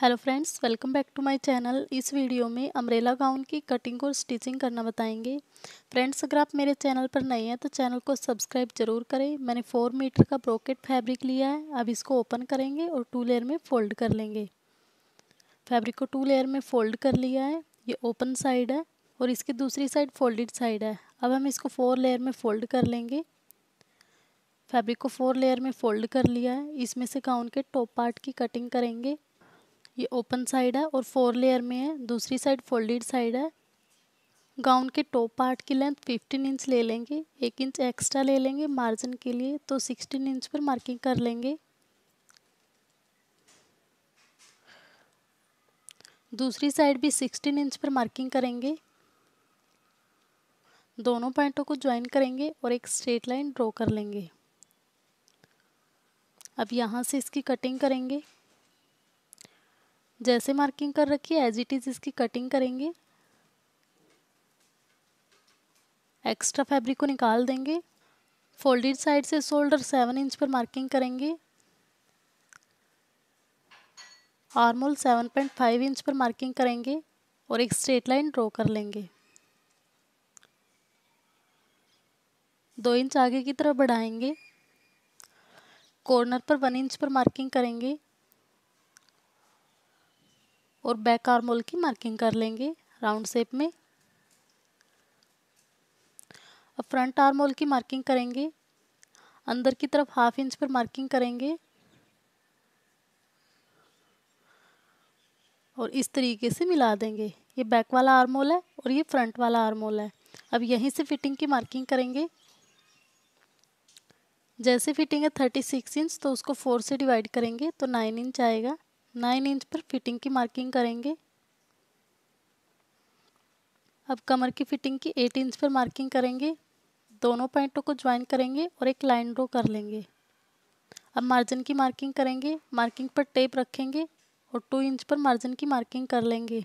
hello friends welcome back to my channel इस वीडियो में अम्ब्रेला गाउन की कटिंग और स्टिचिंग करना बताएंगे फ्रेंड्स अगर आप मेरे चैनल पर नए हैं तो चैनल को सब्सक्राइब जरूर करें मैंने फोर मीटर का ब्रोकेट फैब्रिक लिया है अब इसको ओपन करेंगे और टू लेयर में फ़ोल्ड कर लेंगे फैब्रिक को टू लेयर में फ़ोल्ड कर लिया है ये ओपन साइड है और इसकी दूसरी साइड फोल्डेड साइड है अब हम इसको फोर लेयर में फ़ोल्ड कर लेंगे फैब्रिक को फोर लेयर में फ़ोल्ड कर लिया है इसमें से गाउन के टॉप पार्ट की कटिंग करेंगे ये ओपन साइड है और फोर लेयर में है दूसरी साइड फोल्डेड साइड है गाउन के टॉप पार्ट की लेंथ फिफ्टीन इंच ले लेंगे एक इंच एक्स्ट्रा ले लेंगे मार्जिन के लिए तो सिक्सटीन इंच पर मार्किंग कर लेंगे दूसरी साइड भी सिक्सटीन इंच पर मार्किंग करेंगे दोनों पॉइंटों को ज्वाइन करेंगे और एक स्ट्रेट लाइन ड्रॉ कर लेंगे अब यहाँ से इसकी कटिंग करेंगे जैसे मार्किंग कर रखी है एज इट इज़ इसकी कटिंग करेंगे एक्स्ट्रा फैब्रिक को निकाल देंगे फोल्डेड साइड से शोल्डर सेवन इंच पर मार्किंग करेंगे armhole seven point five inch पर मार्किंग करेंगे और एक स्ट्रेट लाइन ड्रॉ कर लेंगे दो इंच आगे की तरफ बढ़ाएंगे कॉर्नर पर वन इंच पर मार्किंग करेंगे और बैक आर्मोल की मार्किंग कर लेंगे राउंड शेप में अब फ्रंट आर्मोल की मार्किंग करेंगे अंदर की तरफ हाफ इंच पर मार्किंग करेंगे और इस तरीके से मिला देंगे ये बैक वाला आर्मोल है और ये फ्रंट वाला आर्मोल है अब यहीं से फिटिंग की मार्किंग करेंगे जैसे फिटिंग है थर्टी सिक्स इंच तो उसको फोर से डिवाइड करेंगे तो नाइन इंच आएगा नाइन इंच पर फिटिंग की मार्किंग करेंगे अब कमर की फिटिंग की एट इंच पर मार्किंग करेंगे दोनों पॉइंटों को ज्वाइन करेंगे और एक लाइन ड्रॉ कर लेंगे अब मार्जिन की मार्किंग करेंगे मार्किंग पर टेप रखेंगे और टू इंच पर मार्जिन की मार्किंग कर लेंगे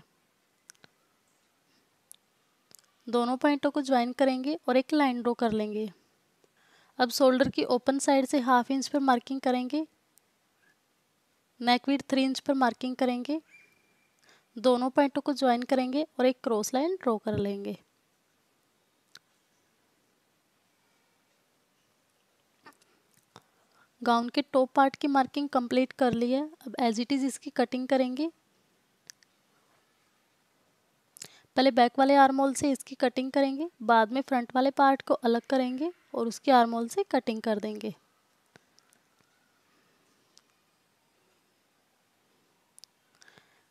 दोनों पॉइंटों को ज्वाइन करेंगे और एक लाइन ड्रो कर लेंगे अब शोल्डर की ओपन साइड से हाफ इंच पर मार्किंग करेंगे नेकविड थ्री इंच पर मार्किंग करेंगे दोनों पॉइंटों को ज्वाइन करेंगे और एक क्रॉस लाइन ड्रॉ कर लेंगे गाउन के टॉप पार्ट की मार्किंग कंप्लीट कर ली है अब एज इट इज़ इसकी कटिंग करेंगे पहले बैक वाले आर्मोल से इसकी कटिंग करेंगे बाद में फ्रंट वाले पार्ट को अलग करेंगे और उसकी आर्मोल से कटिंग कर देंगे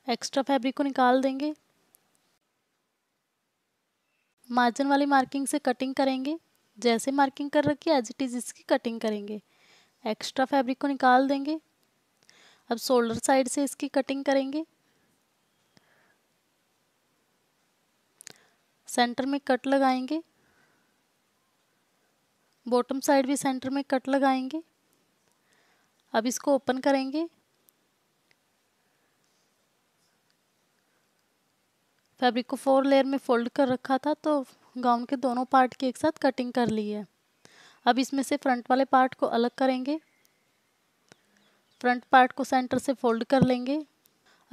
एक्स्ट्रा फैब्रिक को निकाल देंगे मार्जिन वाली मार्किंग से कटिंग करेंगे जैसे मार्किंग कर रखी है एज इट इज़ इसकी कटिंग करेंगे एक्स्ट्रा फैब्रिक को निकाल देंगे अब शोल्डर साइड से इसकी कटिंग करेंगे सेंटर में कट लगाएंगे बॉटम साइड भी सेंटर में कट लगाएंगे अब इसको ओपन करेंगे फैब्रिक को फोर लेयर में फोल्ड कर रखा था तो गाउन के दोनों पार्ट की एक साथ कटिंग कर ली है अब इसमें से फ्रंट वाले पार्ट को अलग करेंगे फ्रंट पार्ट को सेंटर से फोल्ड कर लेंगे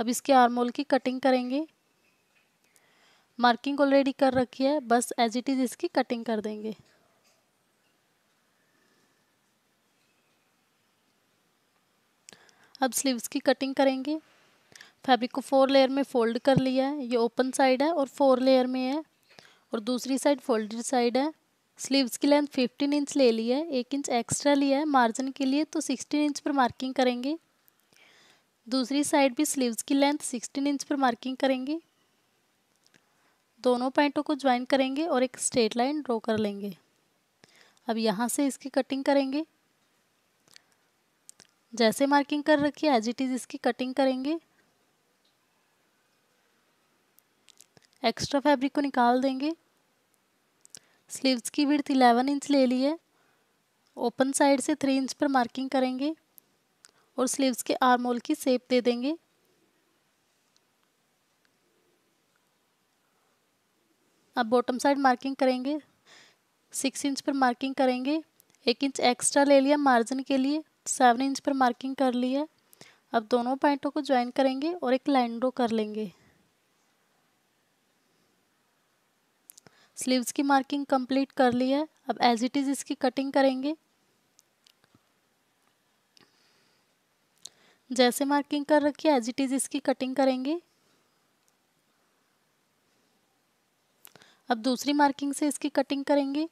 अब इसके आर्मोल की कटिंग करेंगे मार्किंग ऑलरेडी कर रखी है बस एज इट इज़ इसकी कटिंग कर देंगे अब स्लीव्स की कटिंग करेंगे फैब्रिक को फोर लेयर में फोल्ड कर लिया है ये ओपन साइड है और फोर लेयर में है और दूसरी साइड फोल्डेड साइड है स्लीव्स की लेंथ फिफ्टीन इंच ले ली है एक इंच एक्स्ट्रा लिया है मार्जिन के लिए तो सिक्सटीन इंच पर मार्किंग करेंगे दूसरी साइड भी स्लीव्स की लेंथ सिक्सटीन इंच पर मार्किंग करेंगे दोनों पैंटों को ज्वाइन करेंगे और एक स्ट्रेट लाइन ड्रॉ कर लेंगे अब यहाँ से इसकी कटिंग करेंगे जैसे मार्किंग कर रखी है एज इट इज़ इसकी कटिंग करेंगे एक्स्ट्रा फैब्रिक को निकाल देंगे स्लीव्स की विर्थ इलेवन इंच ले ली है ओपन साइड से थ्री इंच पर मार्किंग करेंगे और स्लीव्स के आर्म होल की सेप दे देंगे अब बॉटम साइड मार्किंग करेंगे सिक्स इंच पर मार्किंग करेंगे एक इंच एक्स्ट्रा ले लिया मार्जिन के लिए सेवन इंच पर मार्किंग कर ली है अब दोनों पॉइंटों को ज्वाइन करेंगे और एक लाइन ड्रो कर लेंगे स्लीव्स की मार्किंग कंप्लीट कर ली है अब एज इट इज़ इसकी कटिंग करेंगे जैसे मार्किंग कर रखी है एज इट इज़ इसकी कटिंग करेंगे अब दूसरी मार्किंग से इसकी कटिंग करेंगे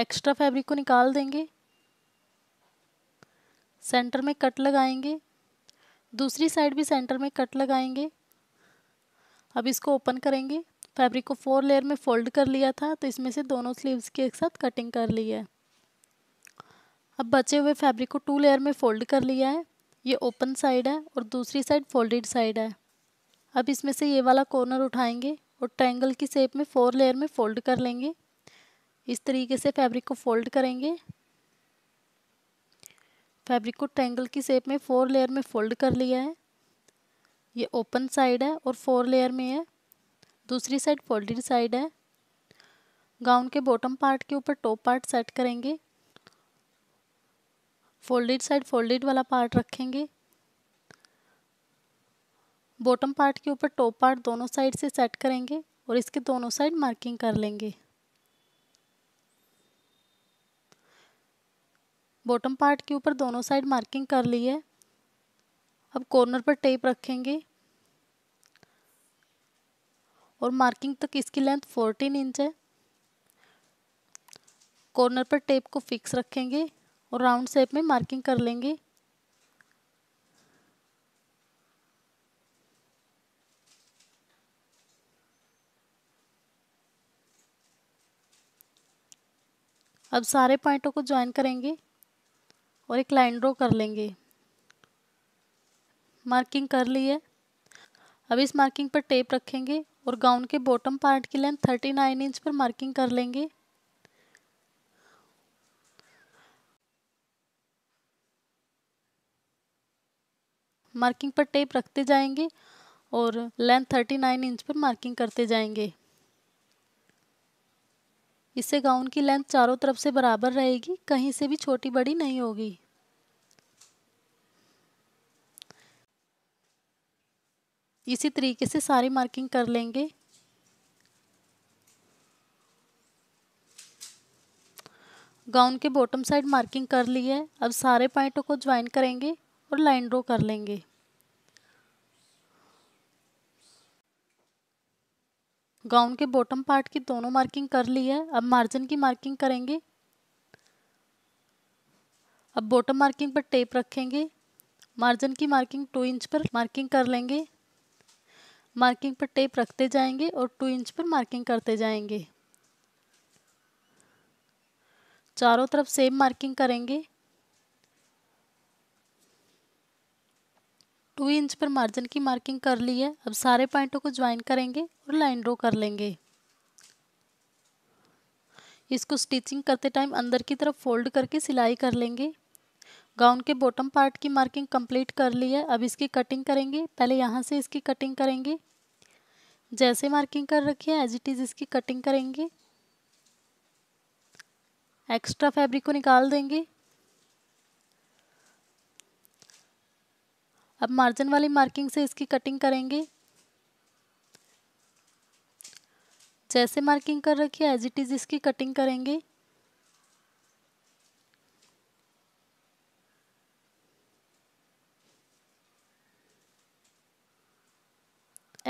एक्स्ट्रा फैब्रिक को निकाल देंगे सेंटर में कट लगाएंगे दूसरी साइड भी सेंटर में कट लगाएंगे अब इसको ओपन करेंगे फैब्रिक को फोर लेयर में फोल्ड कर लिया था तो इसमें से दोनों स्लीव्स के एक साथ कटिंग कर ली है अब बचे हुए फैब्रिक को टू लेयर में फोल्ड कर लिया है ये ओपन साइड है और दूसरी साइड फोल्डेड साइड है अब इसमें से ये वाला कॉर्नर उठाएंगे और ट्रायंगल की शेप में फोर लेयर में फोल्ड कर लेंगे इस तरीके से फैब्रिक को फोल्ड करेंगे फैब्रिक को ट्रैंगल की शेप में फोर लेयर में फोल्ड कर लिया है ये ओपन साइड है और फोर लेयर में है दूसरी साइड फोल्डेड साइड है गाउन के बॉटम पार्ट के ऊपर टॉप पार्ट सेट करेंगे फोल्डेड साइड फोल्डेड वाला पार्ट रखेंगे बॉटम पार्ट के ऊपर टॉप पार्ट दोनों साइड से सेट करेंगे और इसके दोनों साइड मार्किंग कर लेंगे बॉटम पार्ट के ऊपर दोनों साइड मार्किंग कर ली है अब कॉर्नर पर टेप रखेंगे और मार्किंग तक इसकी लेंथ फोर्टीन इंच है कॉर्नर पर टेप को फिक्स रखेंगे और राउंड शेप में मार्किंग कर लेंगे अब सारे पॉइंटों को ज्वाइन करेंगे और एक लाइन ड्रॉ कर लेंगे मार्किंग कर ली है अब इस मार्किंग पर टेप रखेंगे और गाउन के बॉटम पार्ट की लेंथ थर्टी नाइन इंच पर मार्किंग कर लेंगे मार्किंग पर टेप रखते जाएंगे और लेंथ थर्टी नाइन इंच पर मार्किंग करते जाएंगे इससे गाउन की लेंथ चारों तरफ से बराबर रहेगी कहीं से भी छोटी बड़ी नहीं होगी इसी तरीके से सारी मार्किंग कर लेंगे गाउन के बॉटम साइड मार्किंग कर ली है अब सारे पॉइंटों को ज्वाइन करेंगे और लाइन ड्रॉ कर लेंगे गाउन के बॉटम पार्ट की दोनों मार्किंग कर ली है अब मार्जिन की मार्किंग करेंगे अब बॉटम मार्किंग पर टेप रखेंगे मार्जिन की मार्किंग टू इंच पर मार्किंग कर लेंगे मार्किंग पर टेप रखते जाएंगे और टू इंच पर मार्किंग करते जाएंगे चारों तरफ सेम मार्किंग करेंगे टू इंच पर मार्जिन की मार्किंग कर ली है अब सारे पॉइंटों को ज्वाइन करेंगे और लाइन ड्रो कर लेंगे इसको स्टिचिंग करते टाइम अंदर की तरफ फोल्ड करके सिलाई कर लेंगे गाउन के बॉटम पार्ट की मार्किंग कंप्लीट कर ली है अब इसकी कटिंग करेंगे पहले यहाँ से इसकी कटिंग करेंगे जैसे मार्किंग कर रखी है एज इट इज़ इसकी कटिंग करेंगे एक्स्ट्रा फैब्रिक को निकाल देंगे अब मार्जिन वाली मार्किंग से इसकी कटिंग करेंगे जैसे मार्किंग कर रखी है एज इट इज़ इसकी कटिंग करेंगे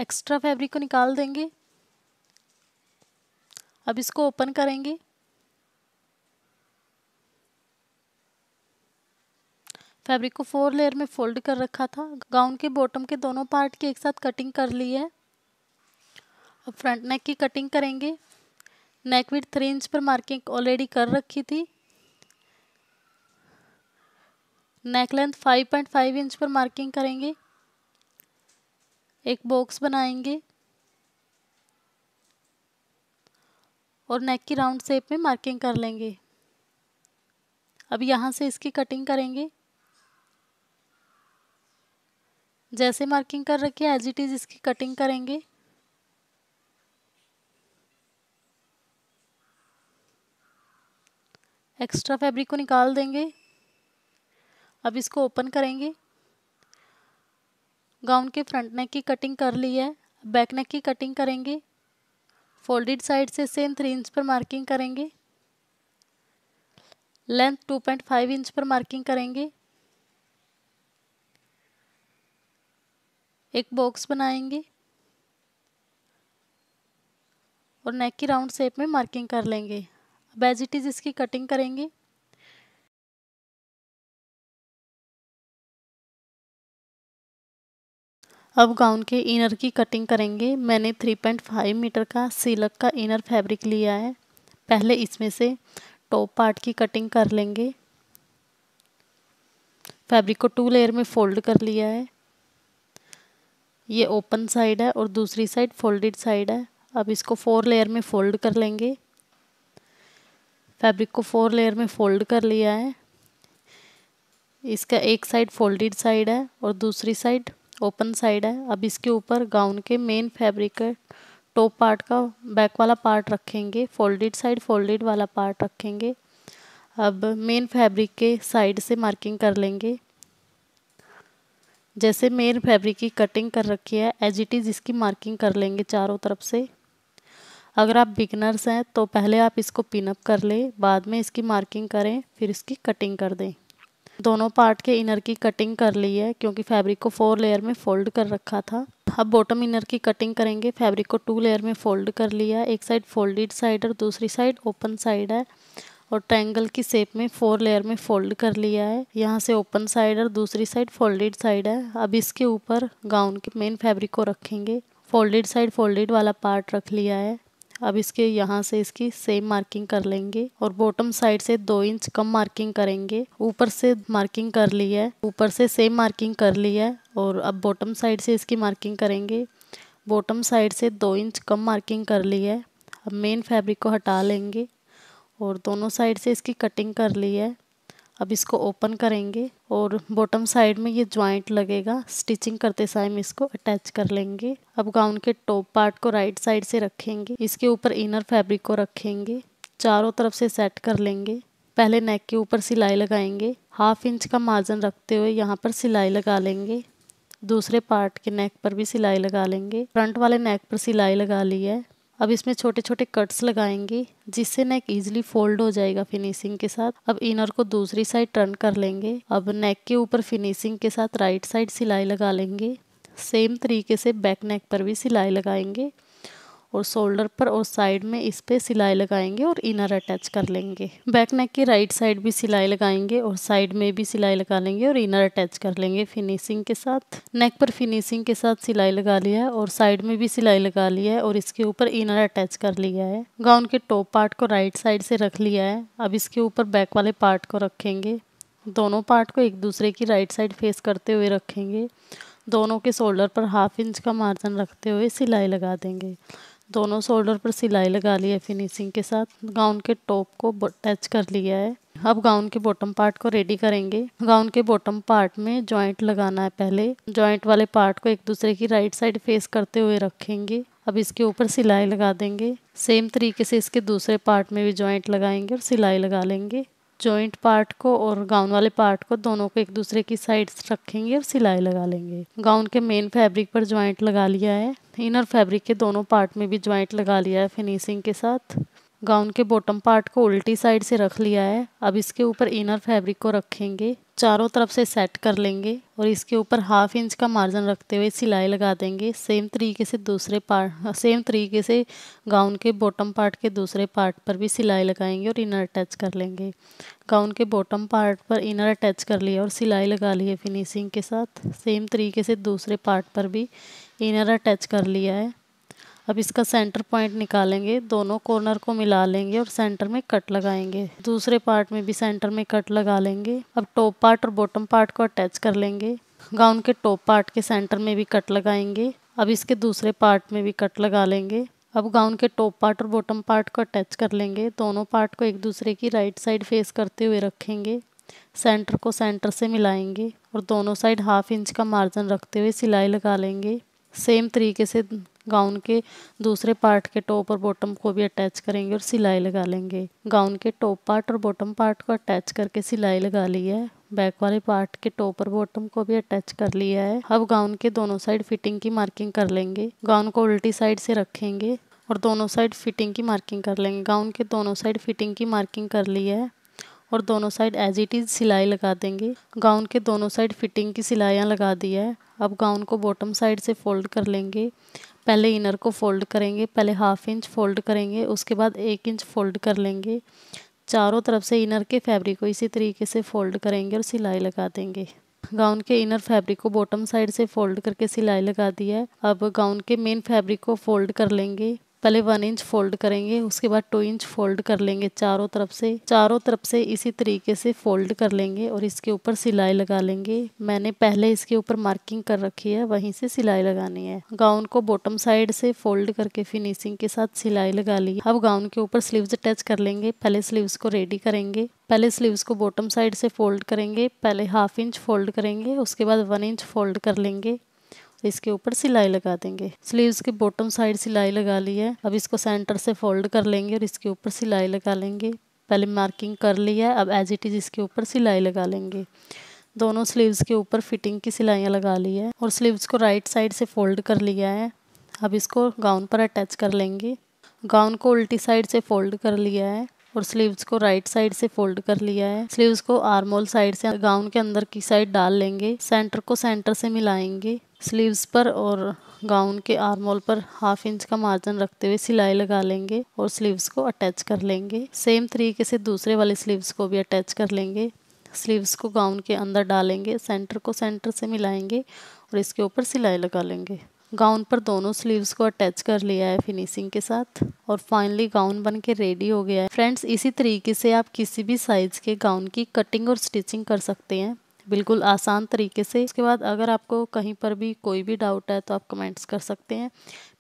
एक्स्ट्रा फैब्रिक को निकाल देंगे अब इसको ओपन करेंगे फैब्रिक को फोर लेयर में फोल्ड कर रखा था गाउन के बॉटम के दोनों पार्ट की एक साथ कटिंग कर ली है अब फ्रंट नेक की कटिंग करेंगे नेक विथ थ्री इंच पर मार्किंग ऑलरेडी कर रखी थी neck length five point five inch पर मार्किंग करेंगे एक बॉक्स बनाएंगे और नेक की राउंड शेप में मार्किंग कर लेंगे अब यहाँ से इसकी कटिंग करेंगे जैसे मार्किंग कर रखी है एज इट इज़ इसकी कटिंग करेंगे एक्स्ट्रा फैब्रिक को निकाल देंगे अब इसको ओपन करेंगे गाउन के फ्रंट नेक की कटिंग कर ली है बैक नेक की कटिंग करेंगे फोल्डेड साइड से सेम थ्री इंच पर मार्किंग करेंगे length two point five inch पर मार्किंग करेंगे एक बॉक्स बनाएंगे और नेक की राउंड शेप में मार्किंग कर लेंगे अब एज इट इज़ इसकी कटिंग करेंगे अब गाउन के इनर की कटिंग करेंगे मैंने 3.5 मीटर का सिलक का इनर फैब्रिक लिया है पहले इसमें से टॉप पार्ट की कटिंग कर लेंगे फैब्रिक को टू लेयर में फोल्ड कर लिया है ये ओपन साइड है और दूसरी साइड फोल्डेड साइड है अब इसको फोर लेयर में फोल्ड कर लेंगे फैब्रिक को फोर लेयर में फोल्ड कर लिया है इसका एक साइड फोल्डेड साइड है और दूसरी साइड ओपन साइड है अब इसके ऊपर गाउन के मेन फैब्रिक टॉप पार्ट का बैक वाला पार्ट रखेंगे फोल्डेड साइड फोल्डेड वाला पार्ट रखेंगे अब मेन फैब्रिक के साइड से मार्किंग कर लेंगे जैसे मेन फैब्रिक की कटिंग कर रखी है एज इट इज़ इसकी मार्किंग कर लेंगे चारों तरफ से अगर आप बिगनर्स हैं तो पहले आप इसको पिनअप कर लें बाद में इसकी मार्किंग करें फिर इसकी कटिंग कर दें दोनों पार्ट के इनर की कटिंग कर ली है क्योंकि फैब्रिक को फोर लेयर में फोल्ड कर रखा था अब बॉटम इनर की कटिंग करेंगे फैब्रिक को टू लेयर में फोल्ड कर लिया है एक साइड फोल्डेड साइड और दूसरी साइड ओपन साइड है और ट्रायंगल की शेप में फोर लेयर में फोल्ड कर लिया है यहाँ से ओपन साइड और दूसरी साइड फोल्डेड साइड है अब इसके ऊपर गाउन के मेन फैब्रिक को रखेंगे फोल्डेड साइड फोल्डेड वाला पार्ट रख लिया है अब इसके यहाँ से इसकी सेम मार्किंग कर लेंगे और बॉटम साइड से दो इंच कम मार्किंग करेंगे ऊपर से मार्किंग कर ली है ऊपर से सेम मार्किंग कर ली है और अब बॉटम साइड से इसकी मार्किंग करेंगे बॉटम साइड से दो इंच कम मार्किंग कर ली है अब मेन फैब्रिक को हटा लेंगे और दोनों साइड से इसकी कटिंग कर ली है अब इसको ओपन करेंगे और बॉटम साइड में ये ज्वाइंट लगेगा स्टिचिंग करते समय हम इसको अटैच कर लेंगे अब गाउन के टॉप पार्ट को राइट साइड से रखेंगे इसके ऊपर इनर फैब्रिक को रखेंगे चारों तरफ से सेट कर लेंगे पहले नेक के ऊपर सिलाई लगाएंगे हाफ इंच का मार्जिन रखते हुए यहाँ पर सिलाई लगा लेंगे दूसरे पार्ट के नेक पर भी सिलाई लगा लेंगे फ्रंट वाले नेक पर सिलाई लगा ली है अब इसमें छोटे छोटे कट्स लगाएंगे जिससे नेक इजिली फोल्ड हो जाएगा फिनिशिंग के साथ अब इनर को दूसरी साइड टर्न कर लेंगे अब नेक के ऊपर फिनिशिंग के साथ राइट साइड सिलाई लगा लेंगे सेम तरीके से बैक नेक पर भी सिलाई लगाएंगे और शोल्डर पर और साइड में इस पर सिलाई लगाएंगे और इनर अटैच कर लेंगे बैक नेक की राइट साइड भी सिलाई लगाएंगे और साइड में भी सिलाई लगा लेंगे और इनर अटैच कर लेंगे फिनिशिंग के साथ नेक पर फिनिशिंग के साथ सिलाई लगा लिया है और साइड में भी सिलाई लगा लिया है और इसके ऊपर इनर अटैच कर लिया है गाउन के टॉप पार्ट को राइट साइड से रख लिया है अब इसके ऊपर बैक वाले पार्ट को रखेंगे दोनों पार्ट को एक दूसरे की राइट साइड फेस करते हुए रखेंगे दोनों के शोल्डर पर हाफ इंच का मार्जिन रखते हुए सिलाई लगा देंगे दोनों शोल्डर पर सिलाई लगा ली है फिनिशिंग के साथ गाउन के टॉप को अटैच कर लिया है अब गाउन के बॉटम पार्ट को रेडी करेंगे गाउन के बॉटम पार्ट में जॉइंट लगाना है पहले जॉइंट वाले पार्ट को एक दूसरे की राइट साइड फेस करते हुए रखेंगे अब इसके ऊपर सिलाई लगा देंगे सेम तरीके से इसके दूसरे पार्ट में भी जॉइंट लगाएंगे और सिलाई लगा लेंगे जॉइंट पार्ट को और गाउन वाले पार्ट को दोनों को एक दूसरे की साइड्स रखेंगे और सिलाई लगा लेंगे गाउन के मेन फैब्रिक पर ज्वाइंट लगा लिया है इनर फैब्रिक के दोनों पार्ट में भी ज्वाइंट लगा लिया है फिनिशिंग के साथ गाउन के बॉटम पार्ट को उल्टी साइड से रख लिया है अब इसके ऊपर इनर फैब्रिक को रखेंगे चारों तरफ से सेट कर लेंगे और इसके ऊपर हाफ इंच का मार्जिन रखते हुए सिलाई लगा देंगे सेम तरीके से दूसरे पार्ट सेम तरीके से गाउन के बॉटम पार्ट के दूसरे पार्ट पर भी सिलाई लगाएंगे और इनर अटैच कर लेंगे गाउन के बॉटम पार्ट पर इनर अटैच कर लिए और सिलाई लगा ली है फिनिशिंग के साथ सेम तरीके से दूसरे पार्ट पर भी इनर अटैच कर लिया है अब इसका सेंटर पॉइंट निकालेंगे दोनों कॉर्नर को मिला लेंगे और सेंटर में कट लगाएंगे दूसरे पार्ट में भी सेंटर में कट लगा लेंगे अब टॉप पार्ट और बॉटम पार्ट को अटैच कर लेंगे गाउन के टॉप पार्ट के सेंटर में भी कट लगाएंगे अब इसके दूसरे पार्ट में भी कट लगा लेंगे अब गाउन के टॉप पार्ट और बॉटम पार्ट को अटैच कर लेंगे दोनों पार्ट को एक दूसरे की राइट साइड फेस करते हुए रखेंगे सेंटर को सेंटर से मिलाएंगे और दोनों साइड हाफ इंच का मार्जिन रखते हुए सिलाई लगा लेंगे सेम तरीके से गाउन के दूसरे पार्ट के टॉप और बॉटम को भी अटैच करेंगे और सिलाई लगा लेंगे गाउन के टॉप पार्ट और बॉटम पार्ट को अटैच करके सिलाई लगा ली है बैक वाले पार्ट के टॉप और बॉटम को भी अटैच कर लिया है अब गाउन के दोनों साइड फिटिंग की मार्किंग कर लेंगे गाउन को उल्टी साइड से रखेंगे और दोनों साइड फिटिंग की मार्किंग कर लेंगे गाउन के दोनों साइड फिटिंग की मार्किंग कर ली है और दोनों साइड एज इट इज़ सिलाई लगा देंगे गाउन के दोनों साइड फिटिंग की सिलाइयाँ लगा दी है अब गाउन को बॉटम साइड से फोल्ड कर लेंगे पहले इनर को फोल्ड करेंगे पहले हाफ इंच फोल्ड करेंगे उसके बाद एक इंच फोल्ड कर लेंगे चारों तरफ से इनर के फैब्रिक को इसी तरीके से फोल्ड करेंगे और सिलाई लगा देंगे गाउन के इनर फैब्रिक को बॉटम साइड से फोल्ड करके सिलाई लगा दिया है अब गाउन के मेन फैब्रिक को फोल्ड कर लेंगे पहले वन इंच फोल्ड करेंगे उसके बाद टू इंच फोल्ड कर लेंगे चारों तरफ से चारों तरफ से इसी तरीके से फोल्ड कर लेंगे और इसके ऊपर सिलाई लगा लेंगे मैंने पहले इसके ऊपर मार्किंग कर रखी है वहीं से सिलाई लगानी है गाउन को बॉटम साइड से फोल्ड करके फिनिशिंग के साथ सिलाई लगा ली अब गाउन के ऊपर स्लीव्स अटैच कर लेंगे पहले स्लीव्स को रेडी करेंगे पहले स्लीव्स को बॉटम साइड से फोल्ड करेंगे पहले हाफ इंच फोल्ड करेंगे उसके बाद वन इंच फोल्ड कर लेंगे इसके ऊपर सिलाई लगा देंगे स्लीव्स के बॉटम साइड सिलाई लगा ली है अब इसको सेंटर से फोल्ड कर लेंगे और इसके ऊपर सिलाई लगा लेंगे पहले मार्किंग कर ली है अब एज इट इज़ इसके ऊपर सिलाई लगा लेंगे दोनों स्लीव्स के ऊपर फिटिंग की सिलाइयाँ लगा ली है और स्लीव्स को राइट साइड से फोल्ड कर लिया है अब इसको गाउन पर अटैच कर लेंगे गाउन को उल्टी साइड से फोल्ड कर लिया है और स्लीव्स को राइट साइड से फोल्ड कर लिया है स्लीव्स को आर्मोल साइड से गाउन के अंदर की साइड डाल लेंगे सेंटर को सेंटर से मिलाएंगे स्लीव्स पर और गाउन के आर्मोल पर हाफ इंच का मार्जिन रखते हुए सिलाई लगा लेंगे और स्लीव्स को अटैच कर लेंगे सेम तरीके से दूसरे वाले स्लीव्स को भी अटैच कर लेंगे स्लीव्स को गाउन के अंदर डालेंगे सेंटर को सेंटर से मिलाएंगे और इसके ऊपर सिलाई लगा लेंगे गाउन पर दोनों स्लीव्स को अटैच कर लिया है फिनिशिंग के साथ और फाइनली गाउन बन के रेडी हो गया है फ्रेंड्स इसी तरीके से आप किसी भी साइज़ के गाउन की कटिंग और स्टिचिंग कर सकते हैं बिल्कुल आसान तरीके से उसके बाद अगर आपको कहीं पर भी कोई भी डाउट है तो आप कमेंट्स कर सकते हैं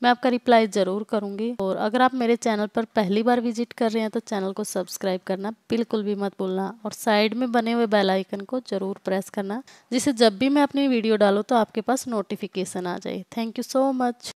मैं आपका रिप्लाई ज़रूर करूँगी और अगर आप मेरे चैनल पर पहली बार विजिट कर रहे हैं तो चैनल को सब्सक्राइब करना बिल्कुल भी मत भूलना और साइड में बने हुए बेल आइकन को ज़रूर प्रेस करना जिससे जब भी मैं अपनी वीडियो डालूँ तो आपके पास नोटिफिकेशन आ जाए थैंक यू सो मच